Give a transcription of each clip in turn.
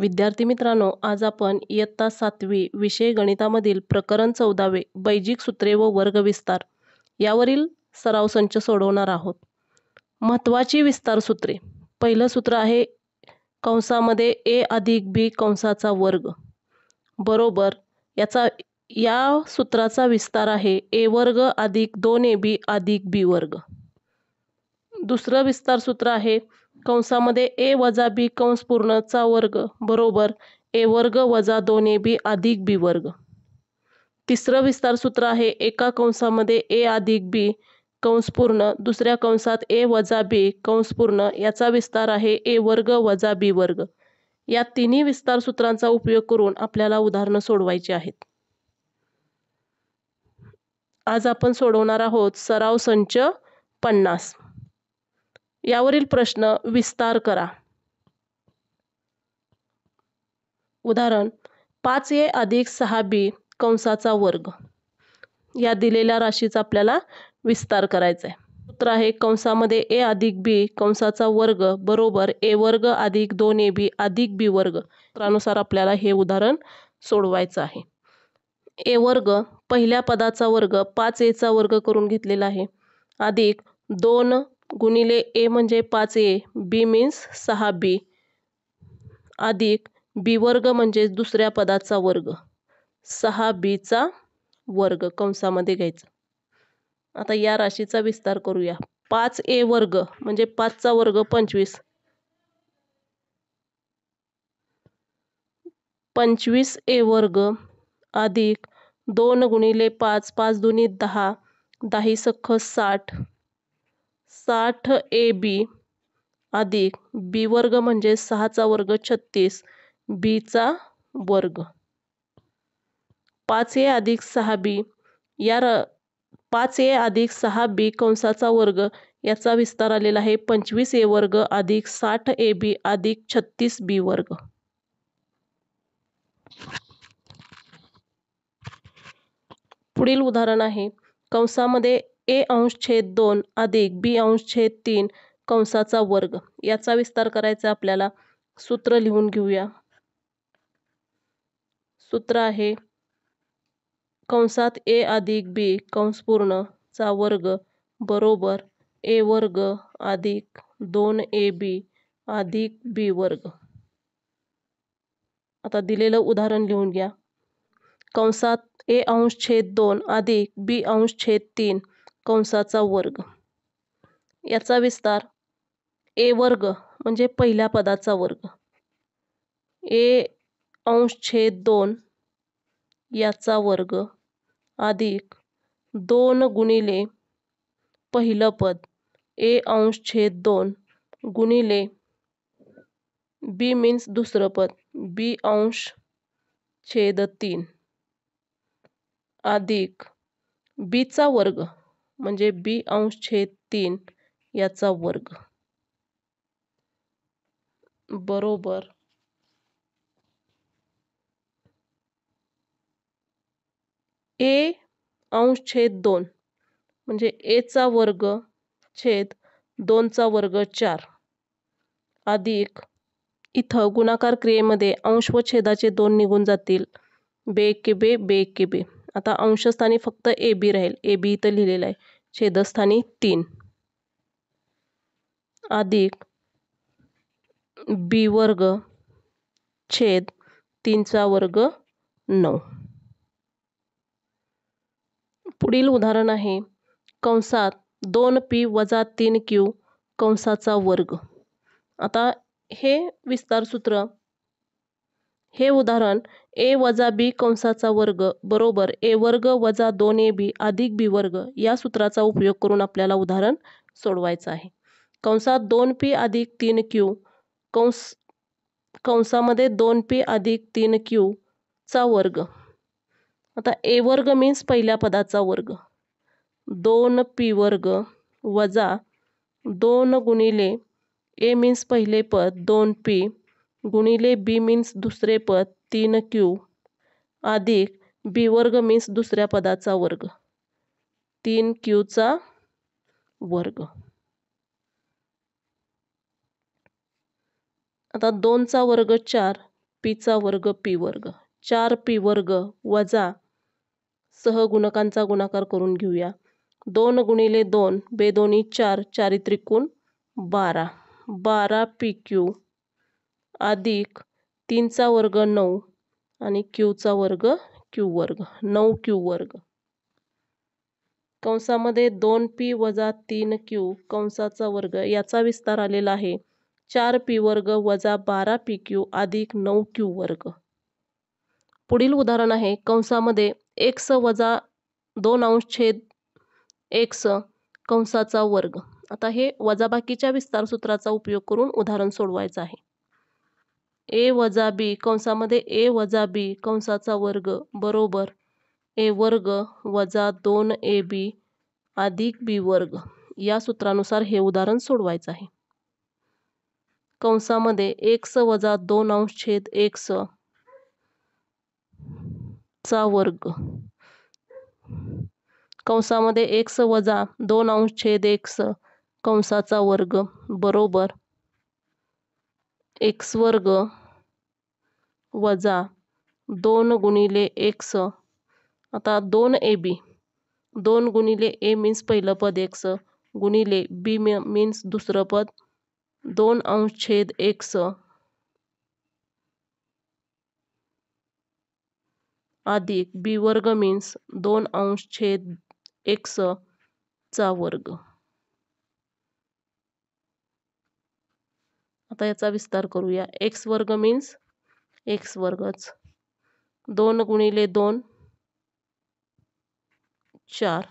विद्यार्थी मित्रांनो आज आपण इयत्ता सातवी विषय गणितामधील प्रकरण चौदावे बैजिक सूत्रे व वर्ग विस्तार यावरील सराव संच सोडवणार आहोत महत्त्वाची विस्तार सूत्रे पहिलं सूत्र आहे कंसामध्ये ए अधिक बी कंसाचा वर्ग बरोबर याचा या सूत्राचा विस्तार आहे ए वर्ग अधिक दोन ए बी अधिक बी वर्ग दुसरं विस्तार सूत्र आहे कंसामध्ये ए वजा बी कंस चा वर्ग बरोबर ए वर्ग वजा दोन ए बी अधिक बी वर्ग तिसरं विस्तार सूत्र आहे एका कंसामध्ये ए अधिक बी कंस पूर्ण दुसऱ्या कंसात ए वजा बी कंस पूर्ण याचा विस्तार आहे ए वर्ग वजा बी वर्ग या तिन्ही विस्तार सूत्रांचा उपयोग करून आपल्याला उदाहरणं सोडवायची आहेत आज आपण सोडवणार आहोत सराव संच पन्नास यावरील प्रश्न विस्तार करा उदाहरण पाच ए अधिक सहा बी कंसाचा वर्ग या दिलेल्या राशीचा आपल्याला विस्तार करायचा आहे सूत्र आहे कंसामध्ये ए अधिक बी कंसाचा वर्ग बरोबर ए वर्ग अधिक दोन ए बी अधिक बी वर्ग सूत्रानुसार आपल्याला हे उदाहरण सोडवायचं आहे ए वर्ग पहिल्या पदाचा वर्ग पाच एचा वर्ग करून घेतलेला आहे अधिक दोन गुणिले ए म्हणजे पाच ए बी मीन्स सहा बी अधिक बी वर्ग म्हणजे दुसऱ्या पदाचा वर्ग सहा बीचा वर्ग कंसामध्ये घ्यायचा आता या राशीचा विस्तार करूया पाच ए वर्ग म्हणजे पाचचा वर्ग पंचवीस पंचवीस ए वर्ग अधिक दोन गुणिले पाच पाच दोन्ही दहा दहा सख्ख साठ साठ ए बी अधिक बी वर्ग म्हणजे सहाचा वर्ग छत्तीस बीचा वर्ग पाच ए अधिक सहा बी या र पाच ए अधिक सहा बी कंसाचा वर्ग याचा विस्तार आलेला आहे पंचवीस ए वर्ग अधिक साठ ए बी अधिक छत्तीस बी वर्ग पुढील उदाहरण आहे कंसामध्ये ए अंश छेद दोन अधिक बी अंश छेद तीन कंसाचा वर्ग याचा विस्तार करायचा आपल्याला सूत्र लिहून घेऊया सूत्र आहे कंसात ए अधिक बी कंस पूर्ण चा वर्ग बरोबर ए वर्ग अधिक दोन ए बी अधिक बी वर्ग आता दिलेलं उदाहरण लिहून घ्या कंसात ए अंश छेद दोन अधिक बी अंश छेद तीन कंसाचा वर्ग याचा विस्तार ए वर्ग म्हणजे पहिल्या पदाचा वर्ग ए अंश छेद दोन याचा वर्ग अधिक दोन गुणिले पहिलं पद ए अंश छेद दोन गुणिले बी मीन्स दुसरं पद बी अंश छेद तीन अधिक बीचा वर्ग म्हणजे बी छेद तीन याचा वर्ग बरोबर ए छेद दोन म्हणजे एचा वर्ग छेद दोनचा वर्ग चार अधिक इथं गुणाकार क्रियेमध्ये अंश व छेदाचे दोन निघून जातील बे के बे बे के बे आता अंशस्थानी फक्त ए बी राहील ए बी इथं लिहिलेलं आहे छेदस्थानी तीन अधिक बी वर्ग छेद तीनचा वर्ग नऊ पुढील उदाहरण आहे कंसात दोन पी वजा तीन क्यू कंसाचा वर्ग आता हे विस्तार सूत्र हे उदाहरण ए वजा बी कंसाचा वर्ग बरोबर ए वर्ग वजा दोन ए बी अधिक बी वर्ग या सूत्राचा उपयोग करून आपल्याला उदाहरण सोडवायचं आहे कंसात दोन पी अधिक तीन क्यू कंस कंसामध्ये दोन पी अधिक तीन क्यू चा वर्ग आता ए वर्ग मीन्स पहिल्या पदाचा वर्ग दोन पी वर्ग वजा दोन गुणिले ए मीन्स पहिले पद दोन पी गुणिले बी मीन्स दुसरे पद तीन क्यू अधिक बी वर्ग मीन्स दुसऱ्या पदाचा वर्ग तीन क्यूचा वर्ग आता दोनचा वर्ग चार पीचा वर्ग पी वर्ग चार पी वर्ग वजा सहगुणकांचा गुणाकार करून घेऊया दोन गुणिले दोन बेदोनी चार चारित्रिकूण बारा बारा पी क्यू अधिक तीनचा वर्ग नऊ आणि क्यूचा वर्ग क्यू वर्ग नऊ क्यू वर्ग कंसामध्ये दोन पी वजा तीन क्यू कंसाचा वर्ग याचा विस्तार आलेला आहे चार पी वर्ग वजा बारा पी क्यू अधिक नऊ क्यू वर्ग पुढील उदाहरण आहे कंसामध्ये एक्स वजा दोन अंश छेद एक्स कंसाचा वर्ग आता हे वजाबाकीच्या विस्तारसूत्राचा उपयोग करून उदाहरण सोडवायचं आहे ए वजा बी कंसामध्ये ए वजा बी कंसाचा वर्ग बरोबर ए वर्ग वजा दोन ए बी अधिक बी वर्ग या सूत्रानुसार हे उदाहरण सोडवायचं आहे कंसामध्ये एक्स वजा दोन अंश छेद एक्स चा वर्ग कंसामध्ये एक्स वजा दोन अंश छेद एक्स कंसाचा वर्ग बरोबर एक्स वर्ग वजा दोन गुणिले एक्स आता दोन ए बी दोन गुणिले ए मीन्स पहिलं पद एक्स गुणिले बी मीन्स दुसरं पद दोन अंश छेद एक्स अधिक बी वर्ग मीन्स दोन अंश छेद चा वर्ग आता याचा विस्तार करूया एक्स वर्ग मीन्स एक्स वर्गच दोन गुणिले दोन चार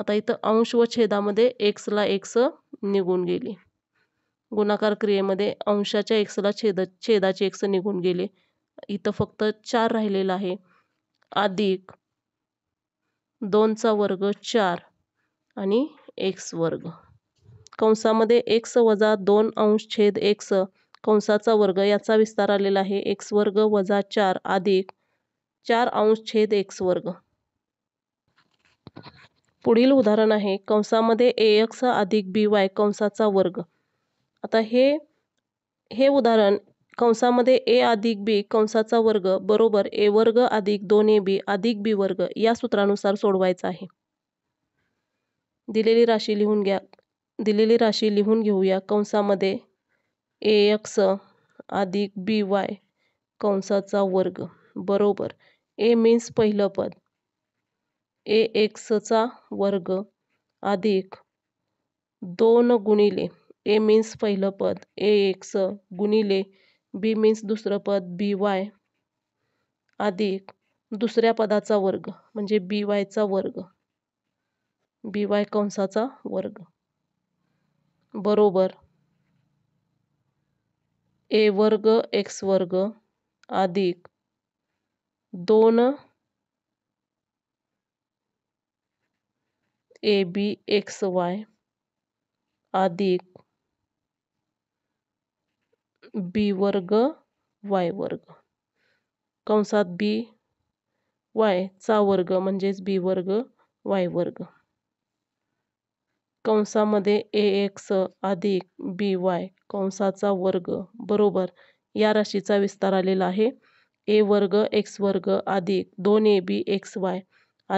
आता इथं अंश व छेदामध्ये एक्सला एक्स निघून गेली गुणाकार क्रियेमध्ये अंशाच्या एक्सला छेद छेदाचे एक्स निघून गेले इथं फक्त चार राहिलेलं आहे अधिक दोनचा वर्ग चार आणि एक्स वर्ग कंसामध्ये एक्स वजा दोन अंश छेद एक्स कंसाचा वर्ग याचा विस्तार आलेला आहे एक्स वर्ग वजा चार अधिक चार अंश छेद एक्स वर्ग पुढील उदाहरण आहे कंसामध्ये ए एक्स अधिक बी वाय कंसाचा वर्ग आता हे हे उदाहरण कंसामध्ये ए अधिक बी कंसाचा वर्ग बरोबर ए वर्ग अधिक दोन ए बी अधिक बी वर्ग या सूत्रानुसार सोडवायचा आहे दिलेली राशी लिहून घ्या दिलेली राशी लिहून घेऊया कंसामध्ये ए एक्स अधिक बी वाय कंसाचा वर्ग बरोबर ए मीन्स पहिलं पद ए एक्सचा वर्ग अधिक दोन गुणिले ए मीन्स पहिलं पद ए एक्स गुणिले बी मीन्स दुसरं पद बी वाय अधिक दुसऱ्या पदाचा वर्ग म्हणजे बी वायचा वर्ग बी वाय कंसाचा वर्ग बरोबर ए वर्ग एक्स वर्ग अधिक दोन ए बी एक्स वाय अधिक बी वर्ग वाय वर्ग कंसात बी वाय चा वर्ग म्हणजेच बी वर्ग वाय वर्ग कंसामध्ये ए एक्स अधिक बी वाय कंसाचा वर्ग बरोबर या राशीचा विस्तार आलेला आहे ए वर्ग एक्स वर्ग अधिक दोन ए बी एक्स वाय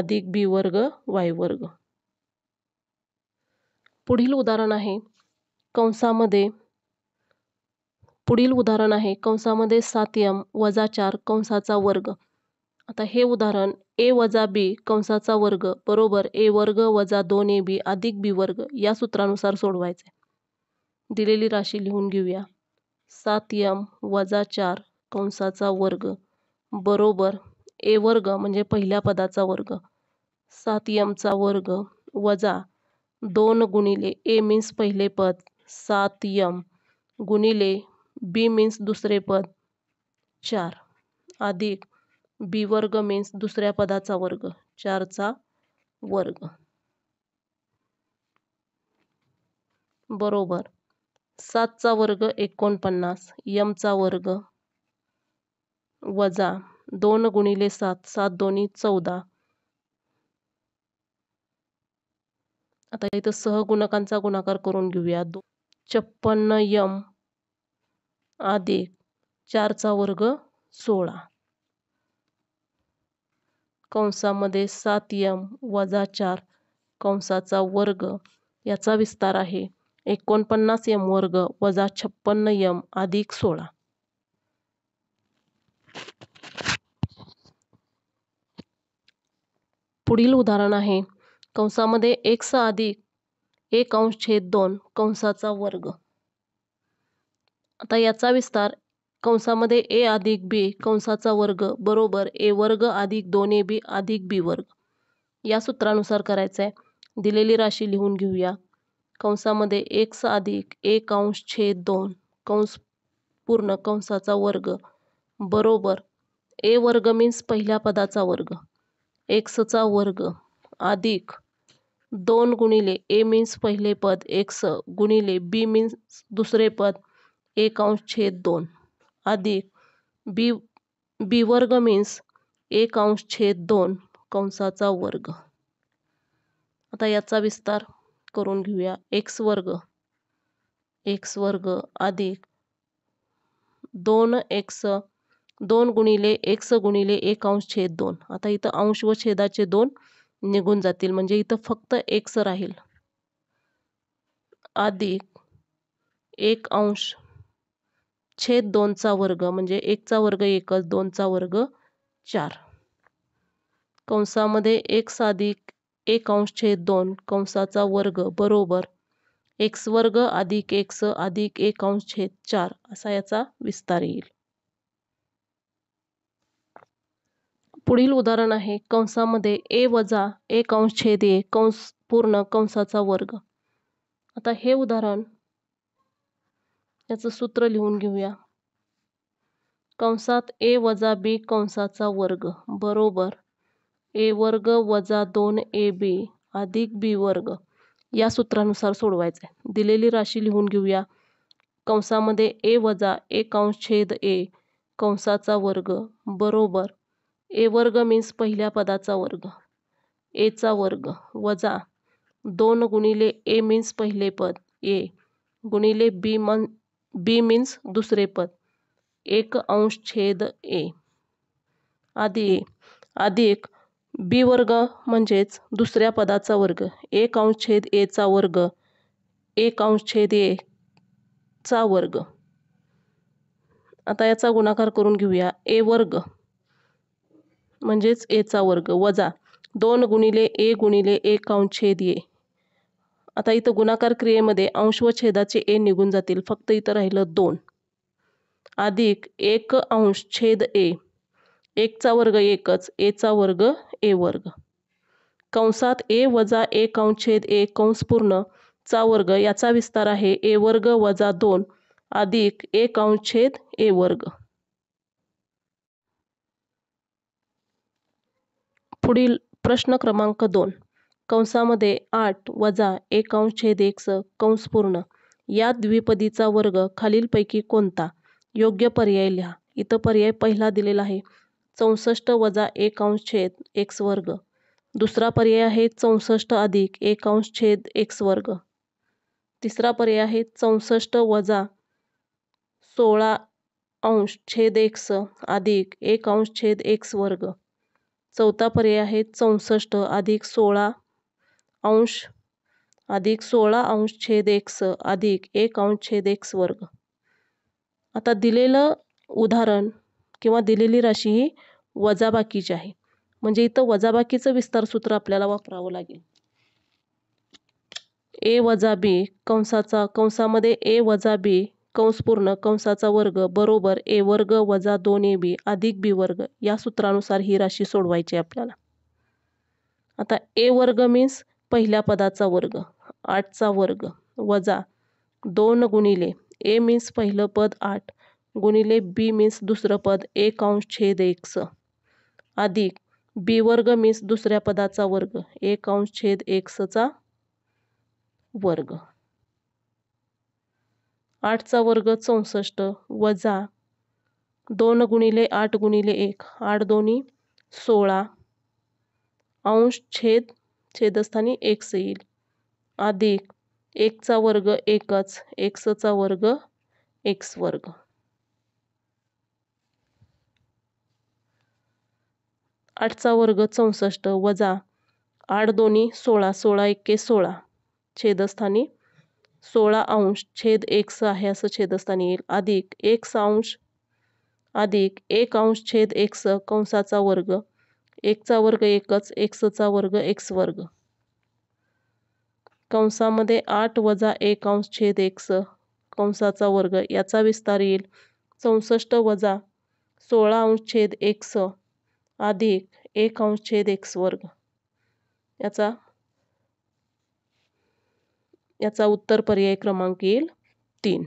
अधिक बी वर्ग वाय वर्ग पुढील उदाहरण आहे कंसामध्ये पुढील उदाहरण आहे कंसामध्ये सात एम वजा चार कंसाचा वर्ग आता हे उदाहरण ए वजा बी कंसाचा वर्ग बरोबर ए वर्ग वजा दोन ए बी अधिक बी वर्ग या सूत्रानुसार सोडवायचे दिलेली राशी लिहून घेऊया सात यम वजा चार कंसाचा वर्ग बरोबर ए वर्ग म्हणजे पहिल्या पदाचा वर्ग सात यमचा वर्ग वजा दोन गुणिले ए मीन्स पहिले पद सात यम गुणिले बी मीन्स दुसरे पद चार अधिक बी वर्ग मीन्स दुसऱ्या पदाचा वर्ग चारचा वर्ग बरोबर सातचा वर्ग एकोणपन्नास यमचा वर्ग वजा दोन गुणिले सात सात दोन्ही चौदा आता इथं सहगुणकांचा गुणाकार करून घेऊया दो छप्पन्न यम अधिक चारचा वर्ग सोळा कंसामध्ये सात यम वजा चार कंसाचा वर्ग याचा विस्तार आहे एकोणपन्नास यम वर्ग वजा छप्पन्न यम अधिक सोळा पुढील उदाहरण आहे कंसामध्ये एक सा अधिक एक अंश छेद दोन कंसाचा वर्ग आता याचा विस्तार कंसामध्ये ए अधिक बी कंसाचा वर्ग बरोबर ए वर्ग अधिक दोन ए बी अधिक बी वर्ग या सूत्रानुसार करायचं आहे दिलेली राशी लिहून घेऊया कंसामध्ये एक्स अधिक एक अंश छेद दोन कंस पूर्ण कंसाचा वर्ग बरोबर ए वर्ग मीन्स पहिल्या पदाचा वर्ग एक्सचा वर्ग अधिक दोन गुणिले ए मीन्स पहिले पद एक्स गुणिले बी मीन्स दुसरे पद एक अंश छेद दोन अधिक बी बी वर्ग मीन्स एक अंश छेद दोन कंसाचा वर्ग आता याचा विस्तार करून घेऊया एक्स वर्ग एक्स वर्ग अधिक दोन एक्स दोन गुणिले एक्स गुणिले एक अंश छेद दोन आता इथं अंश व छेदाचे दोन निघून जातील म्हणजे इथं फक्त एक्स राहील अधिक एक अंश छेद दोनचा वर्ग म्हणजे एकचा वर्ग एकच दोनचा वर्ग चार कंसामध्ये एक साधिक एक अंश छेद दोन कंसाचा वर्ग बरोबर एक्स वर्ग अधिक एक्स अधिक एक अंश छेद चार असा याचा विस्तार येईल पुढील उदाहरण आहे कंसामध्ये ए वजा एक अंश छेद ए कंस पूर्ण कंसाचा वर्ग आता हे उदाहरण याचं सूत्र लिहून घेऊया कंसात ए वजा बी कंसाचा वर्ग बरोबर ए वर्ग वजा दोन ए बी अधिक बी वर्ग या सूत्रानुसार सोडवायचं आहे दिलेली राशी लिहून घेऊया कंसामध्ये ए वजा ए कंस छेद ए कंसाचा वर्ग बरोबर ए वर्ग मीन्स पहिल्या पदाचा वर्ग एचा वर्ग वजा दोन गुणिले ए मीन्स पहिले पद ए गुणिले बी मन बी मीन्स दुसरे पद एक अंश छेद ए आधी ए आधी एक बी वर्ग म्हणजेच दुसऱ्या पदाचा वर्ग एक अंश छेद एचा वर्ग एक अंश छेद ए चा वर्ग आता याचा गुणाकार करून घेऊया ए वर्ग म्हणजेच एचा वर्ग वजा दोन गुणिले ए गुणिले एक अंश छेद ए आता इथं गुणाकार क्रियेमध्ये अंश व छेदाचे ए निघून जातील फक्त इथं राहिलं दोन अधिक एक अंश छेद ए एकचा वर्ग एकच एचा वर्ग ए वर्ग कंसात ए वजा ए कंस छेद ए कंस पूर्ण चा वर्ग याचा विस्तार आहे ए वर्ग वजा दोन अधिक एक अंश छेद ए वर्ग पुढील प्रश्न क्रमांक दोन कंसामध्ये आठ वजा एक अंश छेद एक्स कंस पूर्ण या द्विपदीचा वर्ग खालीलपैकी कोणता योग्य पर्याय लिहा इथं पर्याय पहिला दिलेला आहे चौसष्ट वजा एक अंश छेद एक्स वर्ग दुसरा पर्याय आहे चौसष्ट अधिक एक अंश छेद एक्स वर्ग तिसरा पर्याय आहे चौसष्ट वजा सोळा अंश छेद एक्स अधिक एक अंश छेद एक्स वर्ग चौथा पर्याय आहे चौसष्ट अधिक सोळा अंश अधिक सोळा अंश छेद एक्स अधिक एक अंश छेद एक्स वर्ग आता दिलेलं उदाहरण किंवा दिलेली राशी ही वजाबाकीची आहे म्हणजे इथं वजाबाकीचं सूत्र आपल्याला वापरावं लागेल ए वजा बी कंसाचा कंसामध्ये ए वजा बी कंस पूर्ण कंसाचा वर्ग बरोबर ए वर्ग वजा दोन ए बी अधिक बी वर्ग या सूत्रानुसार ही राशी सोडवायची आपल्याला आता ए वर्ग मीन्स पहिल्या पदाचा वर्ग आठचा वर्ग वजा दोन गुणिले ए मीन्स पहिलं पद आठ गुणिले बी मीन्स दुसरं पद एक अंश छेद एकस अधिक बी वर्ग मीन्स दुसऱ्या पदाचा वर्ग एक अंश छेद एकसचा वर्ग आठचा वर्ग चौसष्ट वजा दोन गुणिले आठ गुणिले एक आठ दोन्ही सोळा अंश छेद छेदस्थानी एक्स येईल अधिक एकचा वर्ग एकच एक्सचा वर्ग एक्स वर्ग आठचा वर्ग चौसष्ट वजा आठ दोन्ही सोळा सोळा एक्के सोळा छेदस्थानी सोळा अंश छेद एक्स आहे असं छेदस्थानी येईल अधिक एक्स अंश अधिक एक अंश छेद एक्स कंसाचा वर्ग एकचा वर्ग एकच एक्सचा वर्ग एक्स वर्ग कंसामध्ये आठ वजा एक अंश छेद एक स कंसाचा वर्ग याचा विस्तार येईल चौसष्ट वजा सोळा अंश छेद एक स अधिक एक अंश छेद एक वर्ग याचा याचा उत्तर पर्याय क्रमांक येईल तीन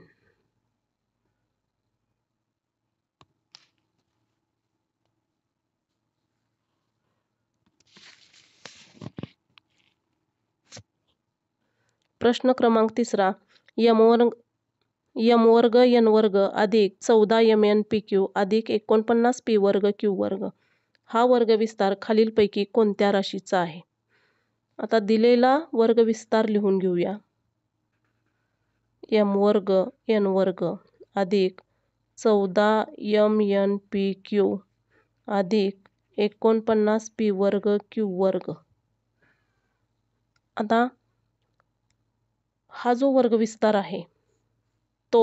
प्रश्न क्रमांक तिसरा यमवर्ग यमवर्ग यम वर्ग यन वर्ग अधिक चौदा यम एन पी क्यू अधिक एकोणपन्नास पी वर्ग क्यू वर्ग हा वर्ग विस्तार खालीलपैकी कोणत्या राशीचा आहे आता दिलेला वर्ग विस्तार लिहून घेऊया यम वर्ग यन वर्ग अधिक चौदा यम एन पी क्यू अधिक एकोणपन्नास पी वर्ग क्यू वर्ग आता हा जो वर्गविस्तार आहे तो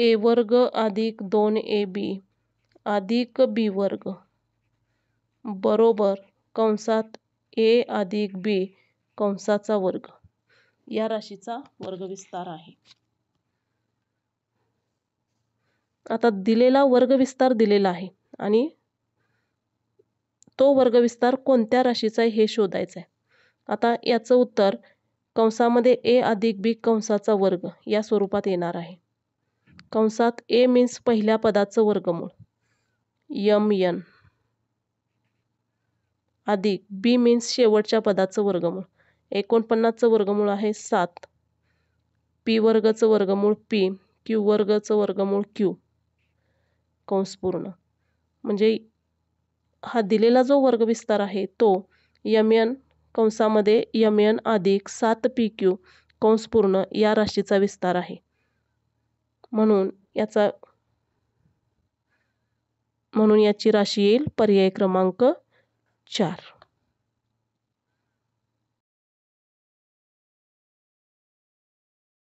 ए वर्ग अधिक दोन ए बी अधिक बी वर्ग बरोबर कंसात ए अधिक बी कंसाचा वर्ग या राशीचा वर्गविस्तार आहे आता दिलेला वर्गविस्तार दिलेला आहे आणि तो वर्गविस्तार कोणत्या राशीचा आहे हे शोधायचा आहे आता याचं उत्तर कंसामध्ये ए अधिक बी कंसाचा वर्ग या स्वरूपात येणार आहे कंसात ए मीन्स पहिल्या पदाचं वर्गमूळ यम यन अधिक बी मीन्स शेवटच्या पदाचं वर्गमूळ एकोणपन्नासचं वर्गमूळ आहे सात पी वर्गचं वर्गमूळ पी क्यू वर्गचं वर्गमूळ क्यू कंस पूर्ण म्हणजे हा दिलेला जो वर्ग विस्तार आहे तो यम यन कंसामध्ये यम एन अधिक सात पी क्यू कंस पूर्ण या राशीचा विस्तार आहे म्हणून याचा म्हणून याची राशी येईल पर्याय क्रमांक चार